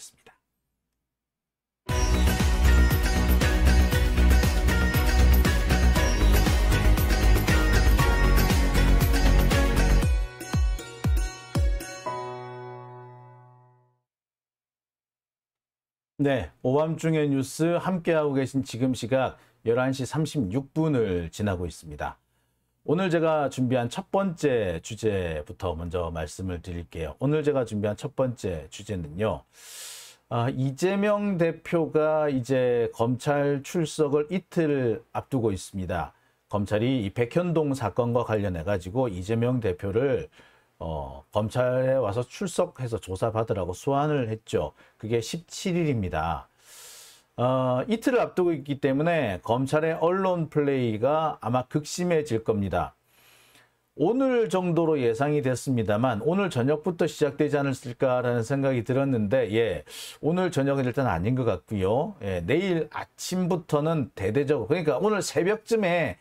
뵙겠습니다. 네, 오밤중의 뉴스 함께하고 계신 지금 시각 11시 36분을 지나고 있습니다. 오늘 제가 준비한 첫 번째 주제부터 먼저 말씀을 드릴게요. 오늘 제가 준비한 첫 번째 주제는요. 아, 이재명 대표가 이제 검찰 출석을 이틀 앞두고 있습니다. 검찰이 이 백현동 사건과 관련해 가지고 이재명 대표를 어, 검찰에 와서 출석해서 조사받으라고 소환을 했죠. 그게 17일입니다. 어, 이틀을 앞두고 있기 때문에 검찰의 언론 플레이가 아마 극심해질 겁니다. 오늘 정도로 예상이 됐습니다만 오늘 저녁부터 시작되지 않았을까라는 생각이 들었는데 예 오늘 저녁은 일단 아닌 것 같고요 예 내일 아침부터는 대대적으로 그러니까 오늘 새벽쯤에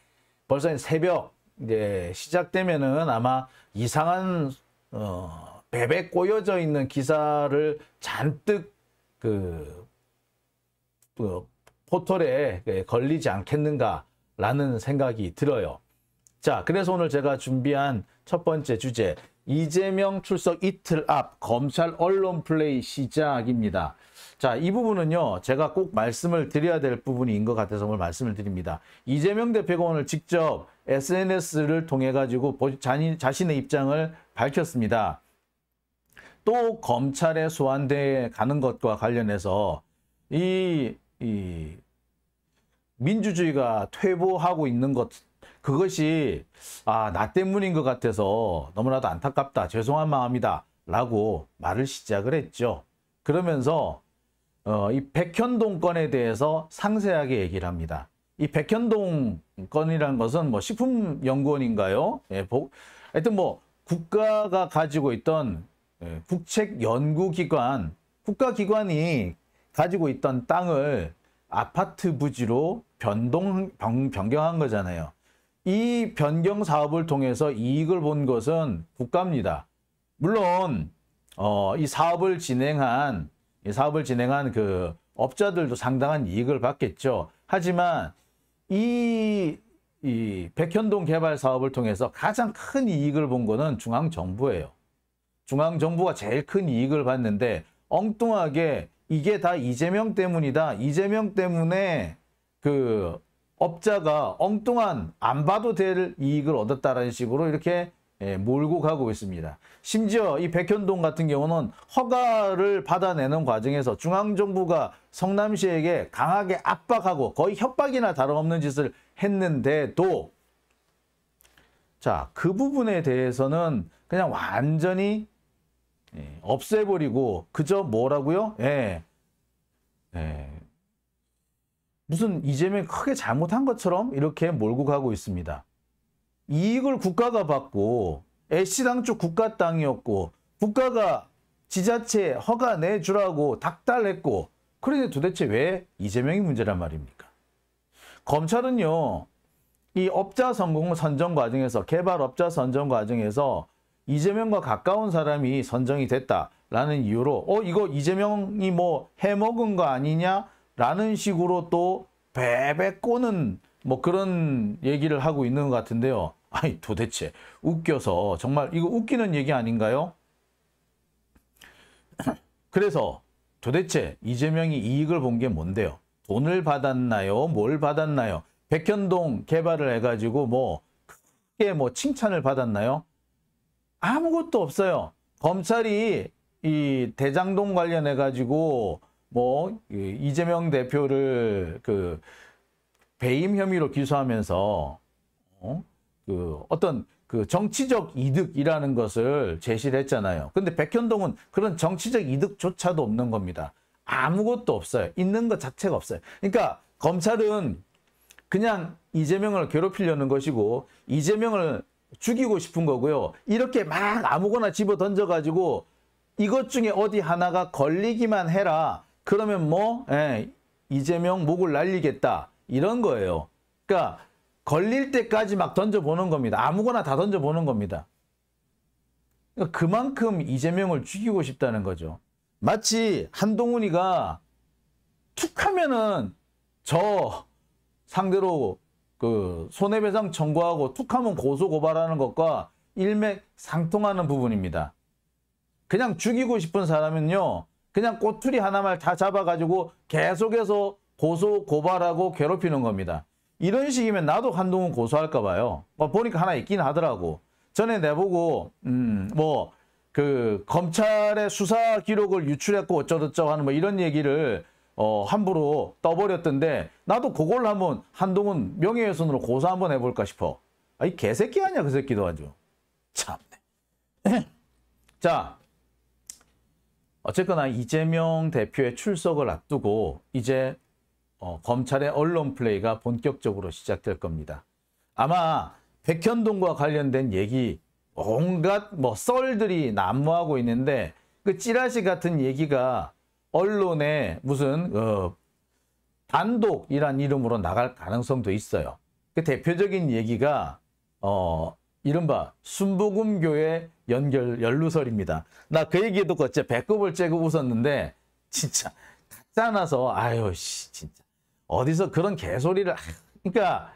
벌써 새벽 이제 시작되면은 아마 이상한 어 베베 꼬여져 있는 기사를 잔뜩 그 포털에 그 걸리지 않겠는가라는 생각이 들어요. 자, 그래서 오늘 제가 준비한 첫 번째 주제 이재명 출석 이틀 앞 검찰 언론 플레이 시작입니다. 자, 이 부분은요. 제가 꼭 말씀을 드려야 될 부분인 것 같아서 오늘 말씀을 드립니다. 이재명 대표가 오늘 직접 SNS를 통해 가지고 자신의 입장을 밝혔습니다. 또 검찰에 소환돼 가는 것과 관련해서 이이 민주주의가 퇴보하고 있는 것 그것이 아나 때문인 것 같아서 너무나도 안타깝다 죄송한 마음이다 라고 말을 시작을 했죠 그러면서 어, 이 백현동 건에 대해서 상세하게 얘기를 합니다 이 백현동 건이라는 것은 뭐 식품연구원인가요 예, 보, 하여튼 뭐 국가가 가지고 있던 예, 국책연구기관 국가기관이 가지고 있던 땅을 아파트 부지로 변동 변, 변경한 거잖아요. 이 변경 사업을 통해서 이익을 본 것은 국가입니다. 물론 어, 이 사업을 진행한 이 사업을 진행한 그 업자들도 상당한 이익을 받겠죠. 하지만 이, 이 백현동 개발 사업을 통해서 가장 큰 이익을 본 것은 중앙 정부예요. 중앙 정부가 제일 큰 이익을 봤는데 엉뚱하게 이게 다 이재명 때문이다. 이재명 때문에 그 업자가 엉뚱한 안 봐도 될 이익을 얻었다라는 식으로 이렇게 예, 몰고 가고 있습니다. 심지어 이 백현동 같은 경우는 허가를 받아내는 과정에서 중앙정부가 성남시에게 강하게 압박하고 거의 협박이나 다름없는 짓을 했는데도 자, 그 부분에 대해서는 그냥 완전히 예, 없애버리고 그저 뭐라고요? 예. 예. 무슨 이재명이 크게 잘못한 것처럼 이렇게 몰고 가고 있습니다. 이익을 국가가 받고 애시당 쪽 국가 땅이었고 국가가 지자체 허가 내주라고 닥달했고 그런데 도대체 왜 이재명이 문제란 말입니까? 검찰은요. 이 업자 성공 선정 과정에서 개발업자 선정 과정에서 이재명과 가까운 사람이 선정이 됐다라는 이유로 어 이거 이재명이 뭐 해먹은 거 아니냐라는 식으로 또 베베 꼬는 뭐 그런 얘기를 하고 있는 것 같은데요. 아니 도대체 웃겨서 정말 이거 웃기는 얘기 아닌가요? 그래서 도대체 이재명이 이익을 본 게 뭔데요? 돈을 받았나요? 뭘 받았나요? 백현동 개발을 해가지고 뭐 크게 뭐 칭찬을 받았나요? 아무것도 없어요. 검찰이 이 대장동 관련해 가지고 뭐 이재명 대표를 그 배임 혐의로 기소하면서 어? 그 어떤 그 정치적 이득이라는 것을 제시를 했잖아요. 근데 백현동은 그런 정치적 이득조차도 없는 겁니다. 아무것도 없어요. 있는 것 자체가 없어요. 그러니까 검찰은 그냥 이재명을 괴롭히려는 것이고 이재명을 죽이고 싶은 거고요. 이렇게 막 아무거나 집어 던져가지고 이것 중에 어디 하나가 걸리기만 해라. 그러면 뭐 예, 이재명 목을 날리겠다. 이런 거예요. 그러니까 걸릴 때까지 막 던져보는 겁니다. 아무거나 다 던져보는 겁니다. 그러니까 그만큼 이재명을 죽이고 싶다는 거죠. 마치 한동훈이가 툭 하면은 저 상대로 그 손해배상 청구하고 툭하면 고소 고발하는 것과 일맥 상통하는 부분입니다. 그냥 죽이고 싶은 사람은요. 그냥 꼬투리 하나만 다 잡아가지고 계속해서 고소 고발하고 괴롭히는 겁니다. 이런 식이면 나도 한동훈 고소할까 봐요. 뭐 보니까 하나 있긴 하더라고. 전에 내보고 음뭐 그 검찰의 수사 기록을 유출했고 어쩌고저쩌고 하는 뭐 이런 얘기를 어, 함부로 떠버렸던데 나도 그걸 한번 한동훈 명예훼손으로 고소 한번 해볼까 싶어. 아이 개새끼 아니야 그 새끼도 아주. 참네. 자 어쨌거나 이재명 대표의 출석을 앞두고 이제 어, 검찰의 언론 플레이가 본격적으로 시작될 겁니다. 아마 백현동과 관련된 얘기 온갖 뭐 썰들이 난무하고 있는데 그 찌라시 같은 얘기가 언론에 무슨 어, 단독이란 이름으로 나갈 가능성도 있어요. 그 대표적인 얘기가 어, 이른바 순복음교회 연결 연루설입니다. 나 그 얘기 도고진 배꼽을 째고 웃었는데 진짜 가짜 나서 아유 씨 진짜 어디서 그런 개소리를 그러니까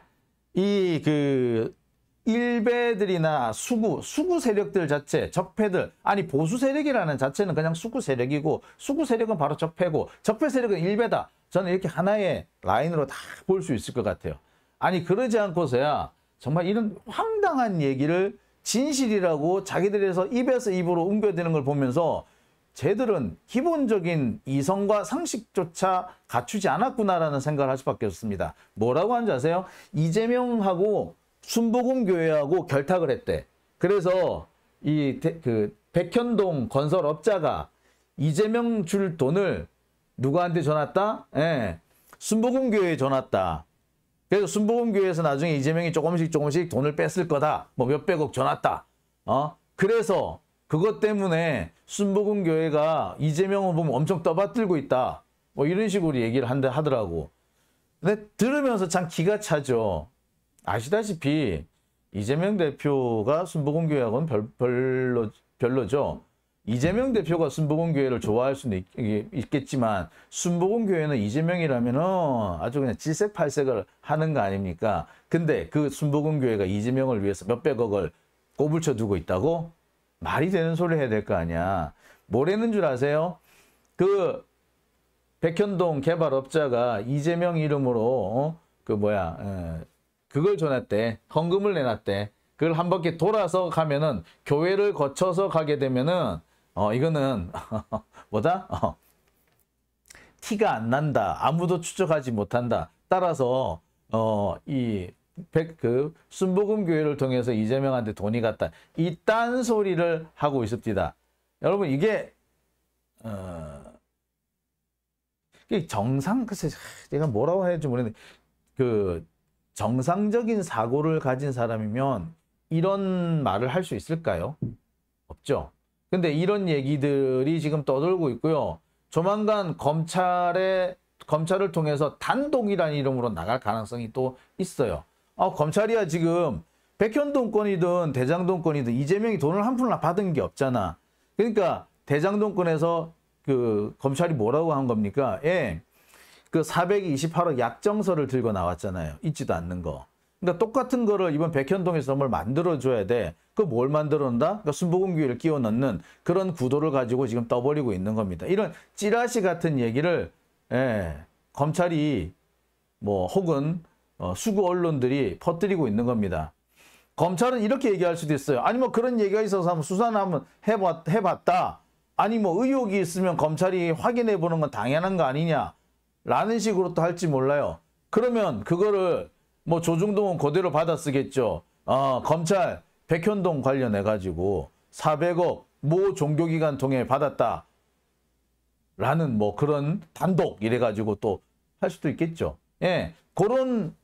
이그 일베들이나 수구, 수구 세력들 자체, 적폐들, 아니 보수 세력이라는 자체는 그냥 수구 세력이고 수구 세력은 바로 적폐고 적폐 세력은 일베다. 저는 이렇게 하나의 라인으로 다 볼 수 있을 것 같아요. 아니 그러지 않고서야 정말 이런 황당한 얘기를 진실이라고 자기들에서 입에서 입으로 옮겨대는 걸 보면서 쟤들은 기본적인 이성과 상식조차 갖추지 않았구나라는 생각을 할 수밖에 없습니다. 뭐라고 하는지 아세요? 이재명하고 순복음 교회하고 결탁을 했대. 그래서 이 그 백현동 건설업자가 이재명 줄 돈을 누구한테 전했다? 예. 순복음 교회에 전했다. 그래서 순복음 교회에서 나중에 이재명이 조금씩 조금씩 돈을 뺐을 거다. 뭐 몇백억 전했다. 어? 그래서 그것 때문에 순복음 교회가 이재명 후보 엄청 떠받들고 있다. 뭐 이런 식으로 얘기를 한다 하더라고. 근데 들으면서 참 기가 차죠. 아시다시피 이재명 대표가 순복음교회하고는 별, 별로, 별로죠. 이재명 대표가 순복음교회를 좋아할 수는 있, 겠지만 순복음교회는 이재명이라면 아주 그냥 질색팔색을 하는 거 아닙니까? 근데 그 순복음교회가 이재명을 위해서 몇백억을 꼬불쳐 두고 있다고? 말이 되는 소리 해야 될 거 아니야. 뭐라는 줄 아세요? 그 백현동 개발업자가 이재명 이름으로 어? 그 뭐야 에, 그걸 전했대. 헌금을 내놨대. 그걸 한 바퀴 돌아서 가면은 교회를 거쳐서 가게 되면은 어 이거는 뭐다? 어, 티가 안 난다. 아무도 추적하지 못한다. 따라서 어이 그 순복음 교회를 통해서 이재명한테 돈이 갔다. 이딴 소리를 하고 있습니다. 여러분 이게 어, 정상 글쎄 제가 뭐라고 해야 할지 모르겠는데 그 정상적인 사고를 가진 사람이면 이런 말을 할 수 있을까요? 없죠. 근데 이런 얘기들이 지금 떠돌고 있고요. 조만간 검찰에 검찰을 통해서 단독이라는 이름으로 나갈 가능성이 또 있어요. 아, 검찰이야 지금 백현동 권이든 대장동 권이든 이재명이 돈을 한푼을 받은 게 없잖아. 그러니까 대장동 권에서그 검찰이 뭐라고 한 겁니까? 예. 그 428억 약정서를 들고 나왔잖아요. 있지도 않는 거. 그러니까 똑같은 거를 이번 백현동에서 뭘 만들어줘야 돼. 그 뭘 만들어온다? 그러니까 순복음교회를 끼워 넣는 그런 구도를 가지고 지금 떠버리고 있는 겁니다. 이런 찌라시 같은 얘기를 예, 검찰이 뭐 혹은 어, 수구 언론들이 퍼뜨리고 있는 겁니다. 검찰은 이렇게 얘기할 수도 있어요. 아니 뭐 그런 얘기가 있어서 한번 수사나 한번 해봤, 해봤다. 아니 뭐 의혹이 있으면 검찰이 확인해 보는 건 당연한 거 아니냐. 라는 식으로 또 할지 몰라요. 그러면 그거를 뭐 조중동은 그대로 받아 쓰겠죠. 어, 검찰 백현동 관련해 가지고 400억 모 종교기관 통해 받았다. 라는 뭐 그런 단독 이래 가지고 또 할 수도 있겠죠. 예. 그런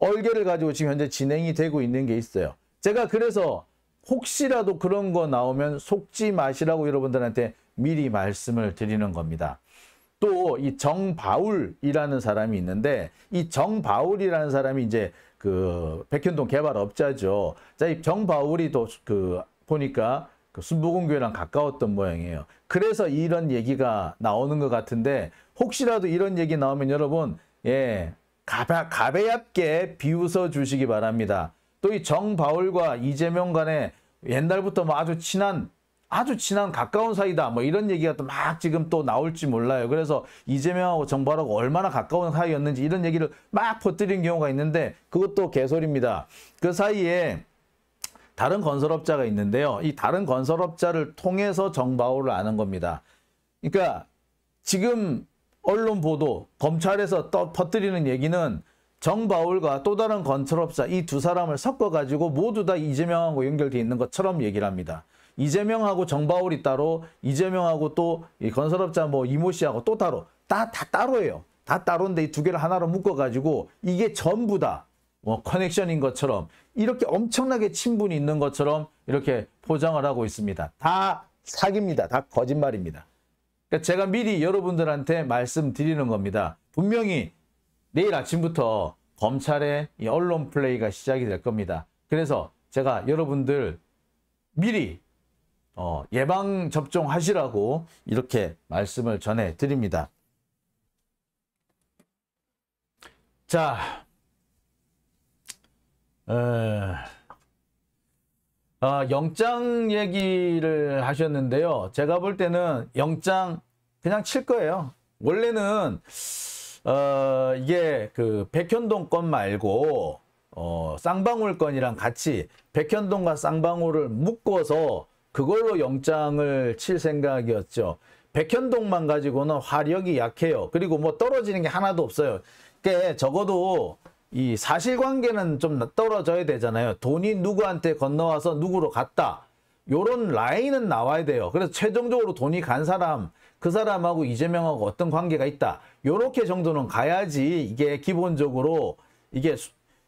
얼개를 가지고 지금 현재 진행이 되고 있는 게 있어요. 제가 그래서 혹시라도 그런 거 나오면 속지 마시라고 여러분들한테 미리 말씀을 드리는 겁니다. 또이 정바울이라는 사람이 있는데 이 정바울이라는 사람이 이제 그 백현동 개발업자죠. 자, 이 정바울이 또그 보니까 그 순복음교회랑 가까웠던 모양이에요. 그래서 이런 얘기가 나오는 것 같은데 혹시라도 이런 얘기 나오면 여러분 예 가배, 가배게 비웃어 주시기 바랍니다. 또 이 정바울과 이재명 간에 옛날부터 뭐 아주 친한 아주 친한 가까운 사이다 뭐 이런 얘기가 또 막 지금 또 나올지 몰라요. 그래서 이재명하고 정발하고 얼마나 가까운 사이였는지 이런 얘기를 막 퍼뜨린 경우가 있는데 그것도 개소리입니다. 그 사이에 다른 건설업자가 있는데요. 이 다른 건설업자를 통해서 정바오를 아는 겁니다. 그러니까 지금 언론 보도, 검찰에서 떠, 퍼뜨리는 얘기는 정바울과 또 다른 건설업자 이 두 사람을 섞어가지고 모두 다 이재명하고 연결돼 있는 것처럼 얘기를 합니다. 이재명하고 정바울이 따로 이재명하고 또 건설업자 뭐 이모 씨하고 또 따로 다, 다 따로예요. 다 따로인데 이 두 개를 하나로 묶어가지고 이게 전부 다뭐 커넥션인 것처럼 이렇게 엄청나게 친분이 있는 것처럼 이렇게 포장을 하고 있습니다. 다 사기입니다. 다 거짓말입니다. 그러니까 제가 미리 여러분들한테 말씀드리는 겁니다. 분명히 내일 아침부터 검찰의 언론 플레이가 시작이 될 겁니다. 그래서 제가 여러분들 미리 어, 예방 접종하시라고 이렇게 말씀을 전해 드립니다. 자, 에... 아, 영장 얘기를 하셨는데요. 제가 볼 때는 영장 그냥 칠 거예요. 원래는 어, 이게 그 백현동 건 말고 어, 쌍방울 건이랑 같이 백현동과 쌍방울을 묶어서 그걸로 영장을 칠 생각이었죠. 백현동만 가지고는 화력이 약해요. 그리고 뭐 떨어지는 게 하나도 없어요. 그게 적어도 이 사실관계는 좀 떨어져야 되잖아요. 돈이 누구한테 건너와서 누구로 갔다. 요런 라인은 나와야 돼요. 그래서 최종적으로 돈이 간 사람, 그 사람하고 이재명하고 어떤 관계가 있다. 요렇게 정도는 가야지 이게 기본적으로 이게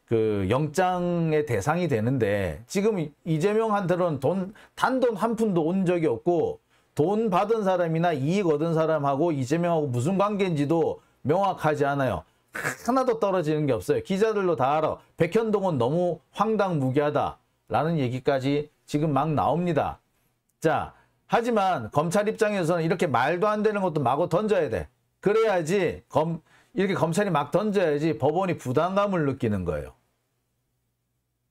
그 영장의 대상이 되는데 지금 이재명한테는 돈단돈한 푼도 온 적이 없고 돈 받은 사람이나 이익 얻은 사람하고 이재명하고 무슨 관계인지도 명확하지 않아요. 하나도 떨어지는 게 없어요. 기자들도 다 알아. 백현동은 너무 황당무계하다라는 얘기까지 지금 막 나옵니다. 자, 하지만 검찰 입장에서는 이렇게 말도 안 되는 것도 마구 던져야 돼. 그래야지 검 이렇게 검찰이 막 던져야지 법원이 부담감을 느끼는 거예요.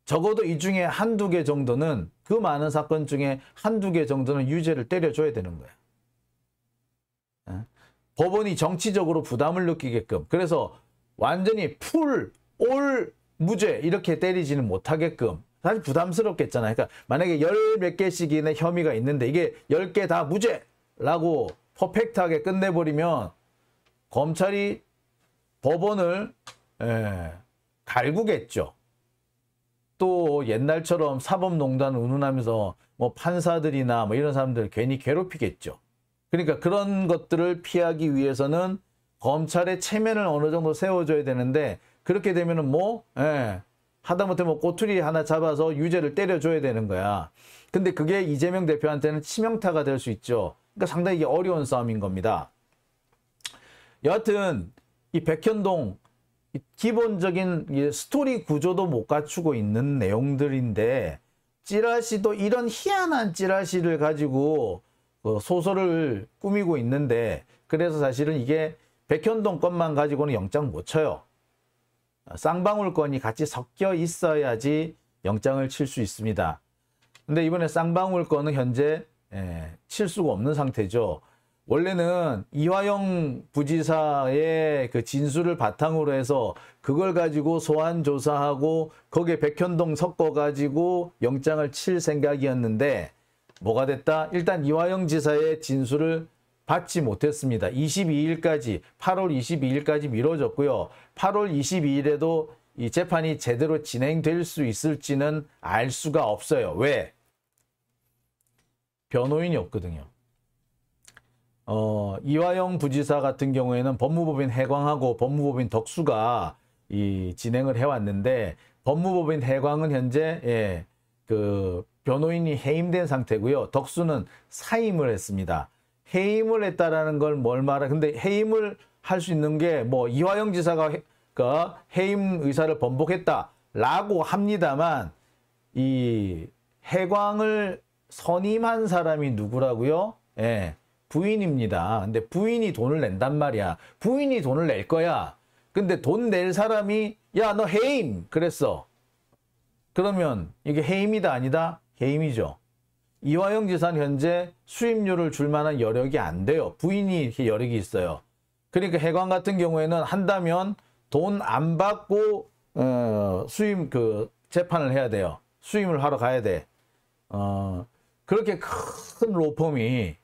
적어도 이 중에 한두 개 정도는 그 많은 사건 중에 한두 개 정도는 유죄를 때려줘야 되는 거예요. 법원이 정치적으로 부담을 느끼게끔 그래서 완전히 풀, 올, 무죄 이렇게 때리지는 못하게끔 사실 부담스럽겠잖아요. 그러니까 만약에 열 몇 개씩이나 혐의가 있는데 이게 열 개 다 무죄라고 퍼펙트하게 끝내버리면 검찰이 법원을 에, 예, 갈구겠죠. 또 옛날처럼 사법농단 운운하면서 뭐 판사들이나 뭐 이런 사람들 괜히 괴롭히겠죠. 그러니까 그런 것들을 피하기 위해서는 검찰의 체면을 어느 정도 세워줘야 되는데 그렇게 되면은 뭐 예, 하다못해 뭐 꼬투리 하나 잡아서 유죄를 때려줘야 되는 거야. 근데 그게 이재명 대표한테는 치명타가 될 수 있죠. 그러니까 상당히 어려운 싸움인 겁니다. 여하튼 이 백현동 기본적인 스토리 구조도 못 갖추고 있는 내용들인데 찌라시도 이런 희한한 찌라시를 가지고 그 소설을 꾸미고 있는데 그래서 사실은 이게 백현동 건만 가지고는 영장 못 쳐요. 쌍방울 건이 같이 섞여 있어야지 영장을 칠 수 있습니다. 근데 이번에 쌍방울 건은 현재 예, 칠 수가 없는 상태죠. 원래는 이화영 부지사의 그 진술을 바탕으로 해서 그걸 가지고 소환 조사하고 거기에 백현동 섞어 가지고 영장을 칠 생각이었는데 뭐가 됐다? 일단 이화영 지사의 진술을 받지 못했습니다. 22일까지 8월 22일까지 미뤄졌고요. 8월 22일에도 이 재판이 제대로 진행될 수 있을지는 알 수가 없어요. 왜? 변호인이 없거든요. 어, 이화영 부지사 같은 경우에는 법무법인 해광하고 법무법인 덕수가 이 진행을 해왔는데 법무법인 해광은 현재 예, 그 변호인이 해임된 상태고요. 덕수는 사임을 했습니다. 해임을 했다라는 걸 뭘 말하? 근데 해임을 할 수 있는 게 뭐 이화영 지사가 해, 그 해임 의사를 번복했다라고 합니다만 이 해광을 선임한 사람이 누구라고요? 예. 부인입니다. 근데 부인이 돈을 낸단 말이야. 부인이 돈을 낼 거야. 근데 돈 낼 사람이 야 너 해임 그랬어. 그러면 이게 해임이다 아니다? 해임이죠. 이화영 재산 현재 수임료를 줄 만한 여력이 안 돼요. 부인이 이렇게 여력이 있어요. 그러니까 해관 같은 경우에는 한다면 돈 안 받고 어, 수임 그 재판을 해야 돼요. 수임을 하러 가야 돼. 어, 그렇게 큰 로펌이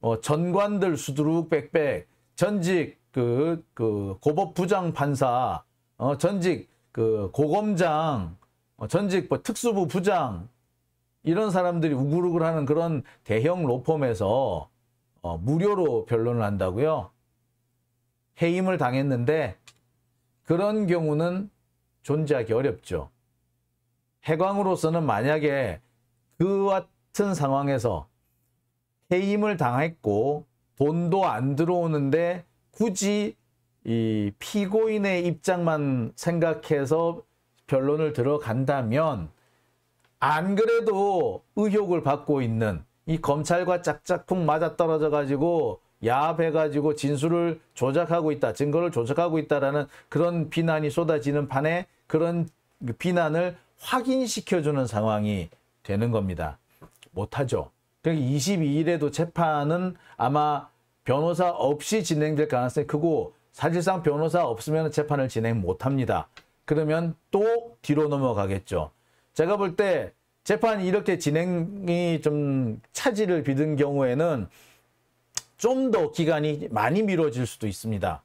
어, 전관들 수두룩 빽빽 전직 그, 그 고법 부장 판사 어, 전직 그 고검장 어, 전직 뭐 특수부 부장 이런 사람들이 우글우글 하는 그런 대형 로펌에서 어, 무료로 변론을 한다고요. 해임을 당했는데 그런 경우는 존재하기 어렵죠. 해광으로서는 만약에 그와 같은 상황에서 해임을 당했고 돈도 안 들어오는데 굳이 이 피고인의 입장만 생각해서 변론을 들어간다면 안 그래도 의혹을 받고 있는 이 검찰과 짝짝꿍 맞아떨어져 가지고 야합해 가지고 진술을 조작하고 있다 증거를 조작하고 있다라는 그런 비난이 쏟아지는 판에 그런 비난을 확인시켜주는 상황이 되는 겁니다 못하죠 그러니 22일에도 재판은 아마 변호사 없이 진행될 가능성이 크고 사실상 변호사 없으면 재판을 진행 못합니다. 그러면 또 뒤로 넘어가겠죠. 제가 볼 때 재판이 이렇게 진행이 좀 차질을 빚은 경우에는 좀 더 기간이 많이 미뤄질 수도 있습니다.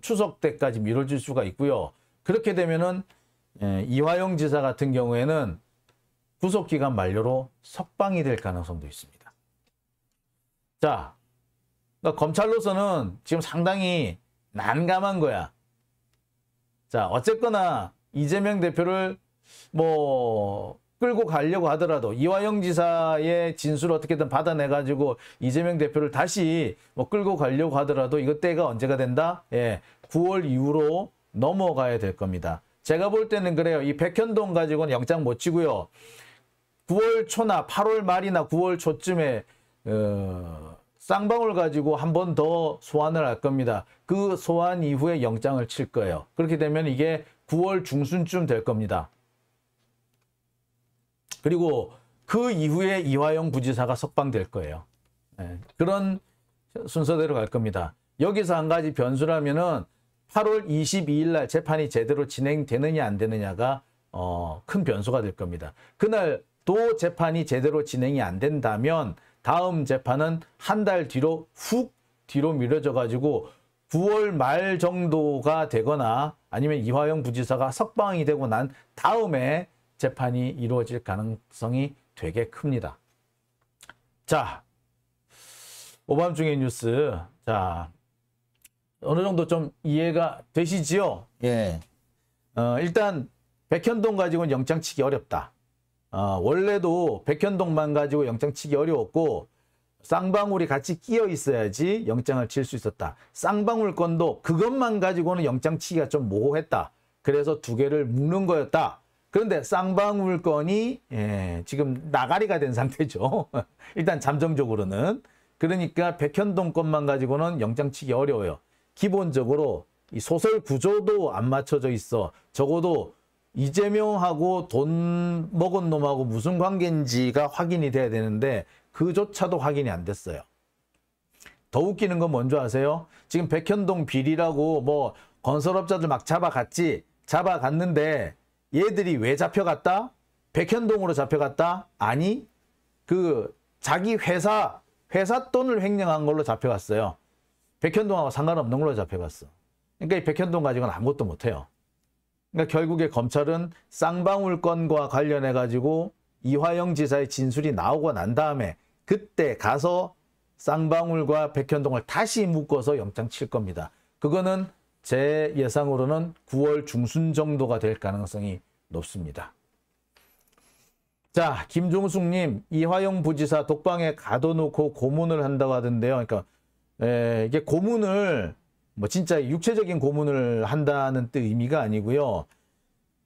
추석 때까지 미뤄질 수가 있고요. 그렇게 되면은 예, 이화영 지사 같은 경우에는 구속기간 만료로 석방이 될 가능성도 있습니다. 자, 그러니까 검찰로서는 지금 상당히 난감한 거야. 자, 어쨌거나 이재명 대표를 뭐 끌고 가려고 하더라도 이화영 지사의 진술을 어떻게든 받아내가지고 이재명 대표를 다시 뭐 끌고 가려고 하더라도 이거 때가 언제가 된다? 예, 9월 이후로 넘어가야 될 겁니다. 제가 볼 때는 그래요. 이 백현동 가지고는 영장 못 치고요. 9월 초나 8월 말이나 9월 초쯤에 어, 쌍방울 가지고 한 번 더 소환을 할 겁니다. 그 소환 이후에 영장을 칠 거예요. 그렇게 되면 이게 9월 중순쯤 될 겁니다. 그리고 그 이후에 이화영 부지사가 석방될 거예요. 네, 그런 순서대로 갈 겁니다. 여기서 한 가지 변수라면은 8월 22일 날 재판이 제대로 진행되느냐 안 되느냐가 어, 큰 변수가 될 겁니다. 그날 또 재판이 제대로 진행이 안 된다면 다음 재판은 한 달 뒤로 훅 뒤로 미뤄져 가지고 9월 말 정도가 되거나 아니면 이화영 부지사가 석방이 되고 난 다음에 재판이 이루어질 가능성이 되게 큽니다. 자, 오밤중의 뉴스. 자, 어느 정도 좀 이해가 되시지요? 예. 어, 일단 백현동 가지고는 영장 치기 어렵다. 어, 원래도 백현동만 가지고 영장 치기 어려웠고 쌍방울이 같이 끼어 있어야지 영장을 칠 수 있었다. 쌍방울 건도 그것만 가지고는 영장 치기가 좀 모호했다. 그래서 두 개를 묶는 거였다. 그런데 쌍방울 건이 예, 지금 나가리가 된 상태죠. 일단 잠정적으로는. 그러니까 백현동 건만 가지고는 영장 치기 어려워요. 기본적으로 이 소설 구조도 안 맞춰져 있어. 적어도 이재명하고 돈 먹은 놈하고 무슨 관계인지가 확인이 돼야 되는데 그조차도 확인이 안 됐어요. 더 웃기는 건 뭔지 아세요? 지금 백현동 비리라고 뭐 건설업자들 막 잡아갔지? 잡아갔는데 얘들이 왜 잡혀갔다? 백현동으로 잡혀갔다? 아니 그 자기 회사 회사 돈을 횡령한 걸로 잡혀갔어요. 백현동하고 상관없는 걸로 잡혀갔어. 그러니까 이 백현동 가지고는 아무것도 못해요. 그러니까 결국에 검찰은 쌍방울 건과 관련해 가지고 이화영 지사의 진술이 나오고 난 다음에 그때 가서 쌍방울과 백현동을 다시 묶어서 영장 칠 겁니다. 그거는 제 예상으로는 9월 중순 정도가 될 가능성이 높습니다. 자, 김종숙님, 이화영 부지사 독방에 가둬놓고 고문을 한다고 하던데요. 그러니까 에, 예, 이게 고문을 뭐 진짜 육체적인 고문을 한다는 뜻 의미가 아니고요.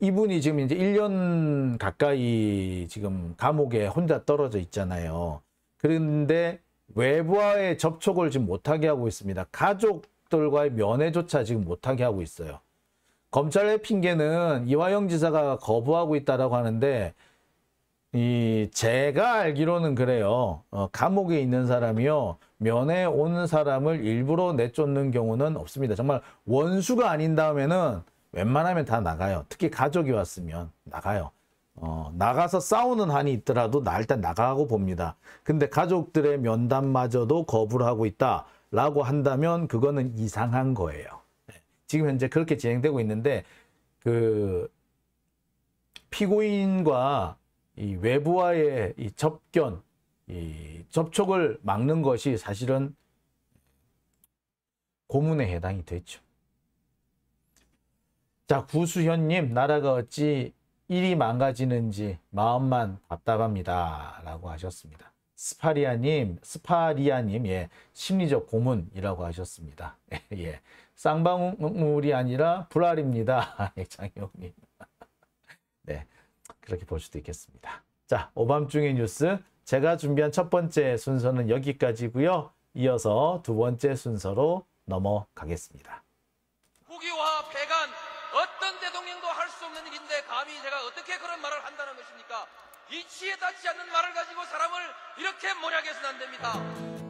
이분이 지금 이제 1년 가까이 지금 감옥에 혼자 떨어져 있잖아요. 그런데 외부와의 접촉을 지금 못하게 하고 있습니다. 가족들과의 면회조차 지금 못하게 하고 있어요. 검찰의 핑계는 이화영 지사가 거부하고 있다라고 하는데 이 제가 알기로는 그래요. 어, 감옥에 있는 사람이요. 면회 온 사람을 일부러 내쫓는 경우는 없습니다. 정말 원수가 아닌 다음에는 웬만하면 다 나가요. 특히 가족이 왔으면 나가요. 어, 나가서 싸우는 한이 있더라도 나 일단 나가고 봅니다. 근데 가족들의 면담마저도 거부를 하고 있다라고 한다면 그거는 이상한 거예요. 네. 지금 현재 그렇게 진행되고 있는데 그 피고인과 이 외부와의 이 접견, 이 접촉을 막는 것이 사실은 고문에 해당이 됐죠 자, 구수현님, 나라가 어찌 일이 망가지는지 마음만 답답합니다. 라고 하셨습니다. 스파리아님, 스파리아님, 예, 심리적 고문이라고 하셨습니다. 예, 쌍방울이 아니라 불알입니다. 예, 장영님. 네, 그렇게 볼 수도 있겠습니다. 자, 오밤중의 뉴스 제가 준비한 첫 번째 순서는 여기까지고요. 이어서 두 번째 순서로 넘어가겠습니다. 호기와 폐간 어떤 대통령도 할 수 없는 일인데 감히 제가 어떻게 그런 말을 한다는 것입니까? 이치에 닿지 않는 말을 가지고 사람을 이렇게 모략해서는 안 됩니다.